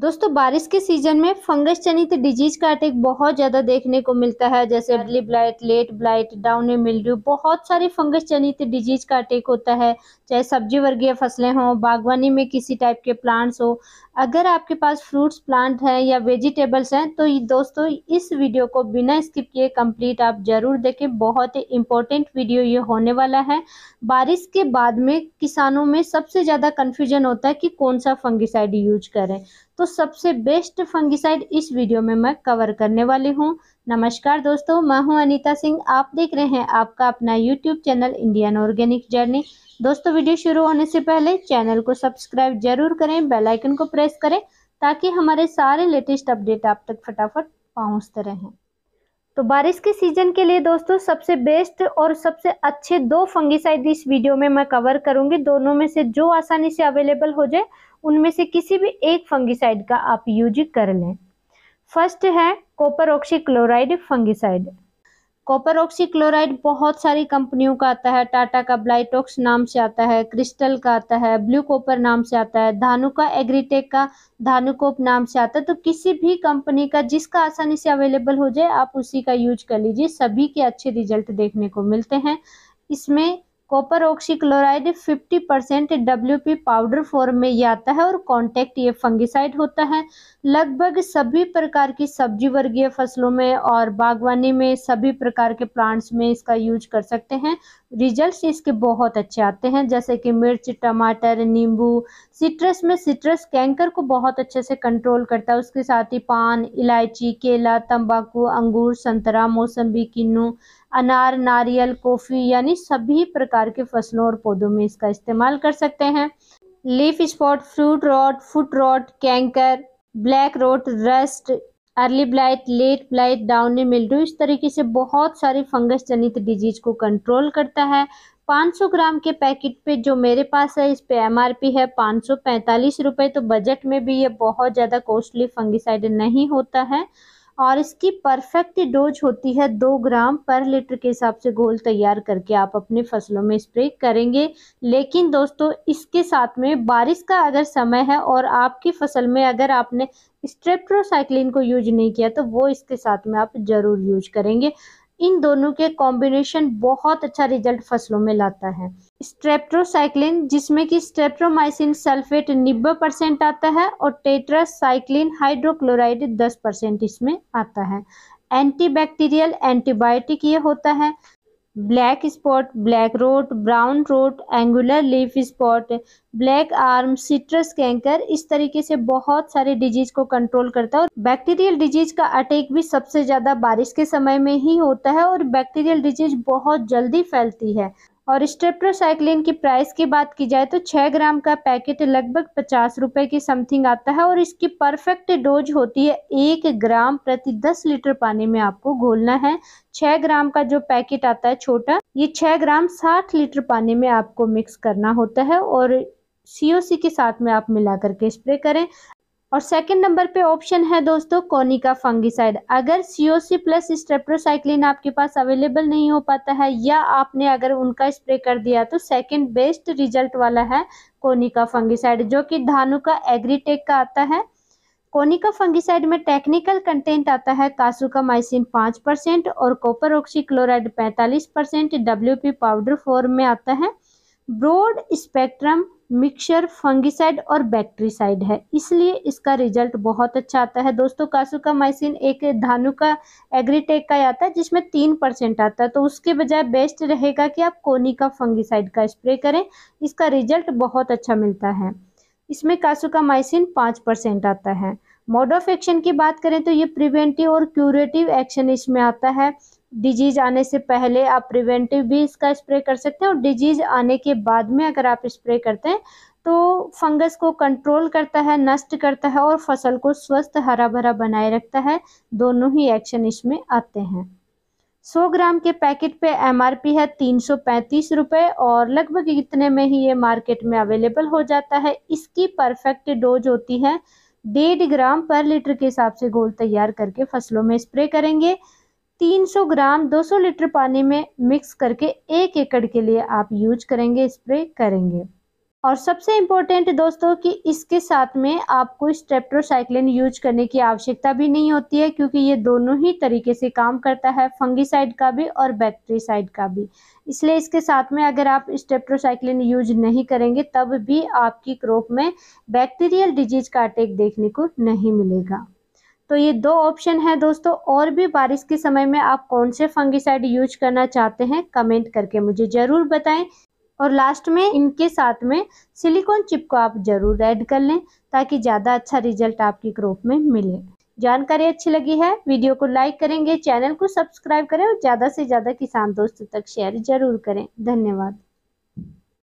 दोस्तों बारिश के सीजन में फंगस जनित डिजीज का अटैक बहुत ज़्यादा देखने को मिलता है जैसे early blight late blight down mildew बहुत सारे फंगस जनित डिजीज का अटैक होता है चाहे सब्जी वर्गीय फसलें हों बागवानी में किसी टाइप के प्लांट्स हो अगर आपके पास फ्रूट्स प्लांट हैं या वेजिटेबल्स हैं तो दोस्तों इस वीडियो को बिना स्किप किए कंप्लीट आप ज़रूर देखें बहुत ही इंपॉर्टेंट वीडियो ये होने वाला है बारिश के बाद में किसानों में सबसे ज़्यादा कन्फ्यूजन होता है कि कौन सा फंगिसाइड यूज करें तो सबसे बेस्ट फंगिसाइड इस वीडियो में मैं कवर करने वाली हूँ नमस्कार दोस्तों मैं हूँ अनीता सिंह आप देख रहे हैं आपका अपना YouTube channel Indian organic journey दोस्तों वीडियो शुरू होने से पहले चैनल को सब्सक्राइब जरूर करें बेल आइकन को प्रेस करें ताकि हमारे सारे लेटेस्ट अपडेट आप तक फटाफट पहुँचते रहें तो बारिश के सीजन के लिए दोस्तों सबसे बेस्ट और सबसे अच्छे दो फंगिसाइड इस वीडियो में मैं कवर करूंगी दोनों में से जो आसानी से अवेलेबल हो जाए उनमें से किसी भी एक फंगिसाइड का आप यूज कर लें फर्स्ट है copper oxychloride fungicide copper oxychloride बहुत सारी कंपनियों का आता है टाटा का ब्लाइटॉक्स नाम से आता है क्रिस्टल का आता है ब्लू कॉपर नाम से आता है धानु का एग्रीटेक का धानुकोप नाम से आता है तो किसी भी कंपनी का जिसका आसानी से अवेलेबल हो जाए आप उसी का यूज कर लीजिए सभी के अच्छे रिजल्ट देखने को मिलते हैं इसमें copper oxy chloride 50 percent W powder form में ये आता है और कॉन्टेक्ट ये फंगिसाइड होता है लगभग सभी प्रकार की सब्जी वर्गीय फसलों में और बागवानी में सभी प्रकार के प्लांट्स में इसका यूज कर सकते हैं रिजल्ट्स इसके बहुत अच्छे आते हैं जैसे कि मिर्च टमाटर नींबू सिट्रस में सिट्रस कैंकर को बहुत अच्छे से कंट्रोल करता है उसके साथ ही पान इलायची केला तंबाकू अंगूर संतरा मौसम्बी किन्नू अनार नारियल कॉफ़ी यानी सभी प्रकार के फसलों और पौधों में इसका इस्तेमाल कर सकते हैं leaf spot fruit rot foot rot canker black rot rust early blight late blight downy mildew इस तरीके से बहुत सारी फंगस जनित डिजीज को कंट्रोल करता है 500 ग्राम के पैकेट पे जो मेरे पास है इस पे एमआरपी है पाँच सौ तो बजट में भी ये बहुत ज़्यादा कॉस्टली फंगिसाइड नहीं होता है और इसकी परफेक्ट डोज होती है दो ग्राम पर लीटर के हिसाब से घोल तैयार करके आप अपने फसलों में स्प्रे करेंगे लेकिन दोस्तों इसके साथ में बारिश का अगर समय है और आपकी फसल में अगर आपने स्ट्रेप्ट्रोसाइक्लिन को यूज नहीं किया तो वो इसके साथ में आप ज़रूर यूज करेंगे इन दोनों के कॉम्बिनेशन बहुत अच्छा रिजल्ट फसलों में लाता है स्ट्रेप्ट्रोसाइक्लिन जिसमें कि स्ट्रेप्ट्रोमाइसिन सल्फेट नब्बे परसेंट आता है और टेट्रासाइक्लिन हाइड्रोक्लोराइड दस परसेंट इसमें आता है एंटीबैक्टीरियल एंटीबायोटिक ये होता है black spot black rot brown rot angular leaf spot black arm citrus canker इस तरीके से बहुत सारे डिजीज को कंट्रोल करता है और बैक्टीरियल डिजीज का अटैक भी सबसे ज़्यादा बारिश के समय में ही होता है और बैक्टीरियल डिजीज बहुत जल्दी फैलती है और स्टेप्रोसाइक्लिन की प्राइस की बात की जाए तो छः ग्राम का पैकेट लगभग पचास रुपये की समथिंग आता है और इसकी परफेक्ट डोज होती है एक ग्राम प्रति दस लीटर पानी में आपको घोलना है छः ग्राम का जो पैकेट आता है छोटा ये छः ग्राम साठ लीटर पानी में आपको मिक्स करना होता है और सी के साथ में आप मिला करके स्प्रे करें और सेकंड नंबर पे ऑप्शन है दोस्तों कोनिका फंगिसाइड अगर सीओसी प्लस स्ट्रेप्रोसाइक्लिन आपके पास अवेलेबल नहीं हो पाता है या आपने अगर उनका स्प्रे कर दिया तो सेकंड बेस्ट रिजल्ट वाला है कोनिका फंगिसाइड जो कि धानुका एग्रीटेक का आता है कोनिका फंगिसाइड में टेक्निकल कंटेंट आता है माइसिन पाँच परसेंट और कॉपर ऑक्सीक्लोराइड पैंतालीस परसेंट डब्ल्यू पाउडर फॉर्म में आता है ब्रॉड स्पेक्ट्रम मिक्सचर फंगिसाइड और बैक्ट्रीसाइड है इसलिए इसका रिजल्ट बहुत अच्छा आता है दोस्तों माइसिन एक धानु का एग्रीटेक का आता है जिसमें तीन परसेंट आता है तो उसके बजाय बेस्ट रहेगा कि आप कोनी का फंगिसाइड का स्प्रे करें इसका रिजल्ट बहुत अच्छा मिलता है इसमें माइसिन पाँच परसेंट आता है मोड ऑफ एक्शन की बात करें तो ये प्रिवेंटिव और क्यूरेटिव एक्शन इसमें आता है डिजीज आने से पहले आप प्रिवेंटिव भी इसका स्प्रे कर सकते हैं और डिजीज आने के बाद में अगर आप स्प्रे करते हैं तो फंगस को कंट्रोल करता है नष्ट करता है और फसल को स्वस्थ हरा भरा बनाए रखता है दोनों ही एक्शन इसमें आते हैं 100 ग्राम के पैकेट पे एमआरपी है तीन रुपए और लगभग इतने में ही ये मार्केट में अवेलेबल हो जाता है इसकी परफेक्ट डोज होती है डेढ़ ग्राम पर लीटर के हिसाब से घोल तैयार करके फसलों में स्प्रे करेंगे 300 ग्राम 200 लीटर पानी में मिक्स करके एक एकड़ के लिए आप यूज करेंगे स्प्रे करेंगे और सबसे इम्पोर्टेंट दोस्तों कि इसके साथ में आपको स्ट्रेप्टोसाइक्लिन यूज करने की आवश्यकता भी नहीं होती है क्योंकि ये दोनों ही तरीके से काम करता है फंगीसाइड का भी और बैक्टीसाइड का भी इसलिए इसके साथ में अगर आप स्ट्रेप्टोसाइक्लिन यूज नहीं करेंगे तब भी आपकी क्रॉप में बैक्टीरियल डिजीज का अटैक देखने को नहीं मिलेगा तो ये दो ऑप्शन है दोस्तों और भी बारिश के समय में आप कौन से फंगिसाइड यूज करना चाहते हैं कमेंट करके मुझे ज़रूर बताएं और लास्ट में इनके साथ में सिलिकॉन चिप को आप ज़रूर ऐड कर लें ताकि ज़्यादा अच्छा रिजल्ट आपकी क्रॉप में मिले जानकारी अच्छी लगी है वीडियो को लाइक करेंगे चैनल को सब्सक्राइब करें और ज़्यादा से ज़्यादा किसान दोस्तों तक शेयर जरूर करें धन्यवाद